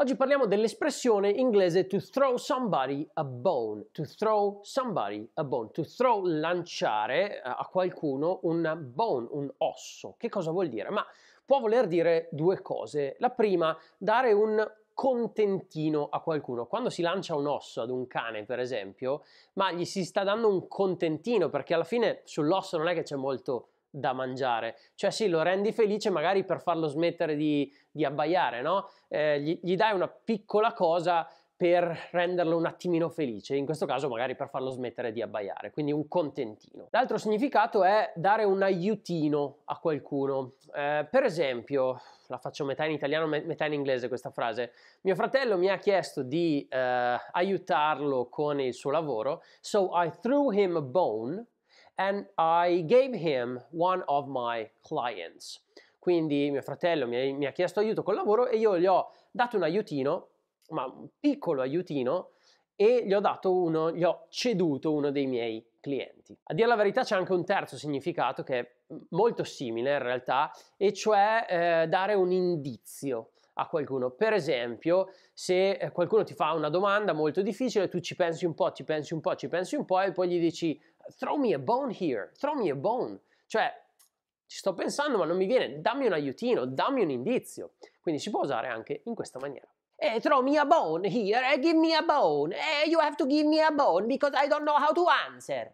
Oggi parliamo dell'espressione inglese to throw somebody a bone, to throw somebody a bone, to throw lanciare eh, a qualcuno un bone, un osso. Che cosa vuol dire? Ma può voler dire due cose. La prima, dare un contentino a qualcuno. Quando si lancia un osso ad un cane, per esempio, ma gli si sta dando un contentino perché alla fine sull'osso non è che c'è molto da mangiare. Cioè sì, lo rendi felice magari per farlo smettere di, di abbaiare, no? Eh, gli, gli, dai una piccola cosa per renderlo un attimino felice, in questo caso magari per farlo smettere di abbaiare, quindi un contentino. L'altro significato è dare un aiutino a qualcuno. Eh, per esempio, la faccio metà in italiano, metà in inglese questa frase, mio fratello mi ha chiesto di eh, aiutarlo con il suo lavoro, so I threw him a bone and I gave him one of my clients. Quindi mio fratello mi, mi ha chiesto aiuto col lavoro e io gli ho dato un aiutino, ma un piccolo aiutino, e gli ho dato uno, gli ho ceduto uno dei miei clienti. A dire la verità c'è anche un terzo significato che è molto simile in realtà, e cioè eh, dare un indizio a qualcuno. Per esempio, se eh, qualcuno ti fa una domanda molto difficile, tu ci pensi un po', ci pensi un po', ci pensi un po' e poi gli dici throw me a bone here, throw me a bone. Cioè, ci sto pensando ma non mi viene, dammi un aiutino, dammi un indizio. Quindi si può usare anche in questa maniera. Eh, throw me a bone here, eh, give me a bone, eh, you have to give me a bone because I don't know how to answer.